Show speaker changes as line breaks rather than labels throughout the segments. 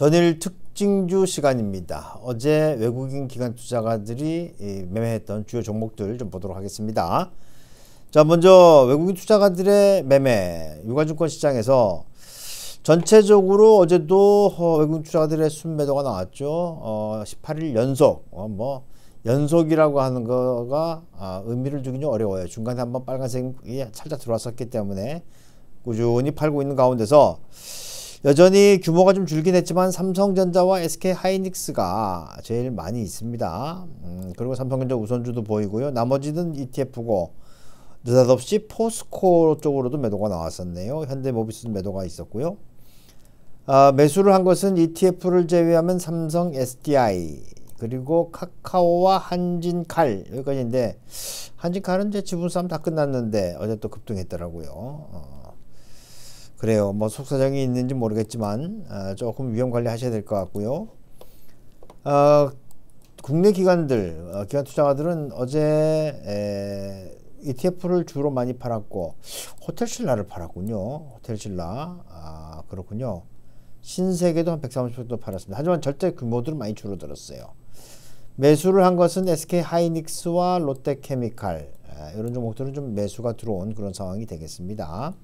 전일 특징주 시간입니다. 어제 외국인 기관 투자가들이 매매했던 주요 종목들 좀 보도록 하겠습니다. 자, 먼저 외국인 투자가들의 매매 유가증권 시장에서 전체적으로 어제도 어, 외국인 투자가들의 순매도가 나왔죠. 어, 18일 연속 어, 뭐 연속이라고 하는 거가 아, 의미를 주긴 좀 어려워요. 중간에 한번 빨간색이 살짝 들어왔었기 때문에 꾸준히 팔고 있는 가운데서 여전히 규모가 좀 줄긴 했지만 삼성전자와 SK 하이닉스가 제일 많이 있습니다. 음, 그리고 삼성전자 우선주도 보이고요. 나머지는 ETF고 느닷없이 포스코 쪽으로도 매도가 나왔었네요. 현대모비스 매도가 있었고요. 아, 매수를 한 것은 ETF를 제외하면 삼성 SDI 그리고 카카오와 한진칼 여기까지인데 한진칼은 이제 지분 싸움 다 끝났는데 어제 또 급등했더라고요. 어. 그래요. 뭐 속사정이 있는지 모르겠지만 아, 조금 위험 관리하셔야 될 것 같고요. 아, 국내 기관들, 어, 기관 투자가들은 어제 에, ETF를 주로 많이 팔았고 호텔신라를 팔았군요. 호텔신라 아, 그렇군요. 신세계도 한130% 팔았습니다. 하지만 절대 규모들은 많이 줄어들었어요. 매수를 한 것은 SK 하이닉스와 롯데케미칼 에, 아, 이런 종목들은 좀 매수가 들어온 그런 상황이 되겠습니다.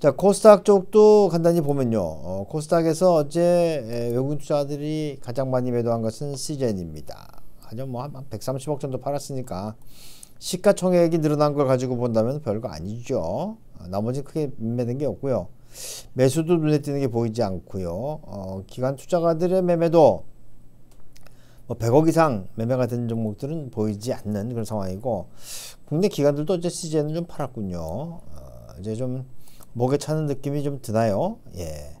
자 코스닥 쪽도 간단히 보면요 어, 코스닥에서 어제 예, 외국인 투자들이 가장 많이 매도한 것은 시젠입니다 아주 뭐한 130억 정도 팔았으니까 시가총액이 늘어난 걸 가지고 본다면 별거 아니죠 어, 나머지 크게 매는 게 없고요 매수도 눈에 띄는 게 보이지 않고요 어, 기관 투자가들의 매매도 뭐 100억 이상 매매가 된 종목들은 보이지 않는 그런 상황이고 국내 기관들도 어제 시즌은 좀 팔았군요 어, 이제 좀 목에 차는 느낌이 좀 드나요? 예.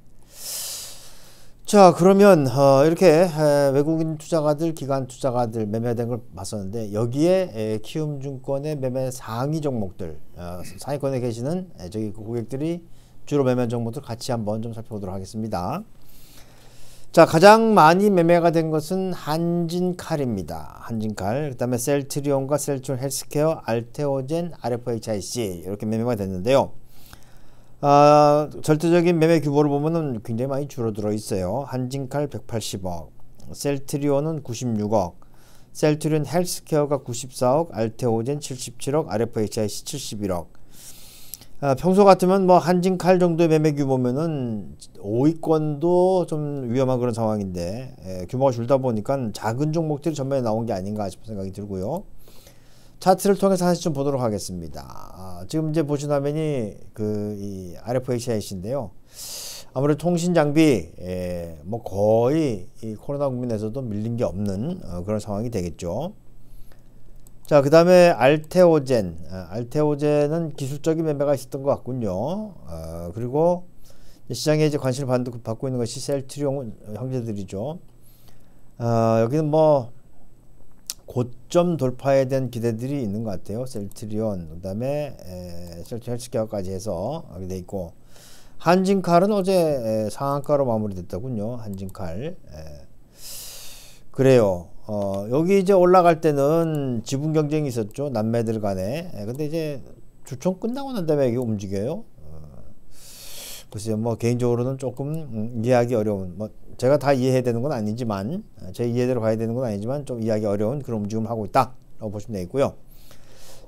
자 그러면 어, 이렇게 외국인 투자가들, 기관 투자가들 매매된 걸 봤었는데 여기에 키움증권의 매매 상위 종목들 어, 상위권에 계시는 저기 그 고객들이 주로 매매 종목들 같이 한번 좀 살펴보도록 하겠습니다. 자 가장 많이 매매가 된 것은 한진칼입니다. 한진칼 그 다음에 셀트리온과 셀트리온 헬스케어, 알테오젠, RFHIC 이렇게 매매가 됐는데요. 아, 절대적인 매매 규모를 보면은 굉장히 많이 줄어들어 있어요. 한진칼 180억, 셀트리온은 96억, 셀트리온 헬스케어가 94억, 알테오젠 77억, RFHIC 71억. 아, 평소 같으면 뭐 한진칼 정도의 매매 규모면은 5위권도 좀 위험한 그런 상황인데 예, 규모가 줄다 보니까 작은 종목들이 전면에 나온 게 아닌가 싶은 생각이 들고요. 차트를 통해서 하나씩 좀 보도록 하겠습니다. 아, 지금 이제 보신 화면이 그 RFHIC인데요. 아무래도 통신 장비 예, 뭐 거의 이 코로나 국민에서도 밀린 게 없는 어, 그런 상황이 되겠죠. 자, 그 다음에 알테오젠. 아, 알테오젠은 기술적인 매매가 있었던 것 같군요. 아, 그리고 시장에 이제 관심을 받고 있는 것이 셀트리온 형제들이죠. 아, 여기는 뭐 고점 돌파에 대한 기대들이 있는 것 같아요. 셀트리온, 그 다음에 셀트리온 헬스케어까지 해서 하게 돼 있고 한진칼은 어제 에, 상한가로 마무리됐더군요. 한진칼. 에. 그래요. 어, 여기 이제 올라갈 때는 지분 경쟁이 있었죠. 남매들 간에. 에, 근데 이제 주총 끝나고 난 다음에 이게 움직여요. 글쎄요, 뭐 개인적으로는 조금 음, 이해하기 어려운, 뭐 제가 다 이해해야 되는 건 아니지만 제 이해대로 가야 되는 건 아니지만 좀 이해하기 어려운 그런 움직임을 하고 있다라고 보시면 되겠고요.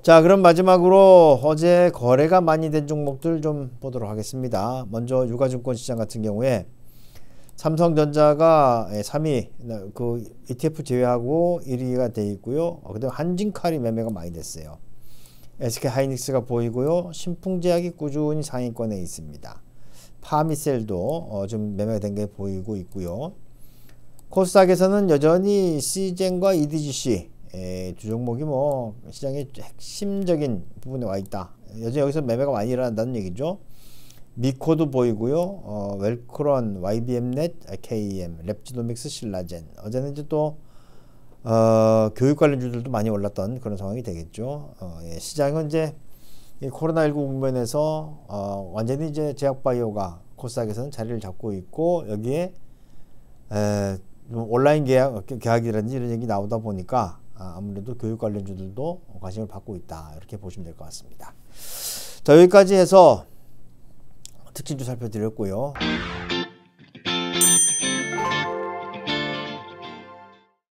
자, 그럼 마지막으로 어제 거래가 많이 된 종목들 좀 보도록 하겠습니다. 먼저 유가증권 시장 같은 경우에 삼성전자가 3위, 예, 그 ETF 제외하고 1위가 돼 있고요. 어, 그다음 한진칼이 매매가 많이 됐어요. SK 하이닉스가 보이고요. 신풍제약이 꾸준히 상위권에 있습니다. 파미셀도 어, 좀 매매가 된 게 보이고 있고요. 코스닥에서는 여전히 시젠과 EDGC 에, 두 종목이 뭐 시장의 핵심적인 부분에 와 있다. 여전히 여기서 매매가 많이 일어난다는 얘기죠. 미코도 보이고요. 어, 웰크론, YBM넷, KEM, 랩지노믹스, 신라젠. 어제는 이제 또 어, 교육 관련주들도 많이 올랐던 그런 상황이 되겠죠. 어, 예, 시장은 이제 코로나19 국면에서 어, 완전히 이제 제약바이오가 코스닥에서는 자리를 잡고 있고 여기에 에, 온라인 계약, 계약이라든지 이런 얘기 나오다 보니까 아, 아무래도 교육 관련주들도 관심을 받고 있다 이렇게 보시면 될 것 같습니다. 자 여기까지 해서 특징주 살펴드렸고요.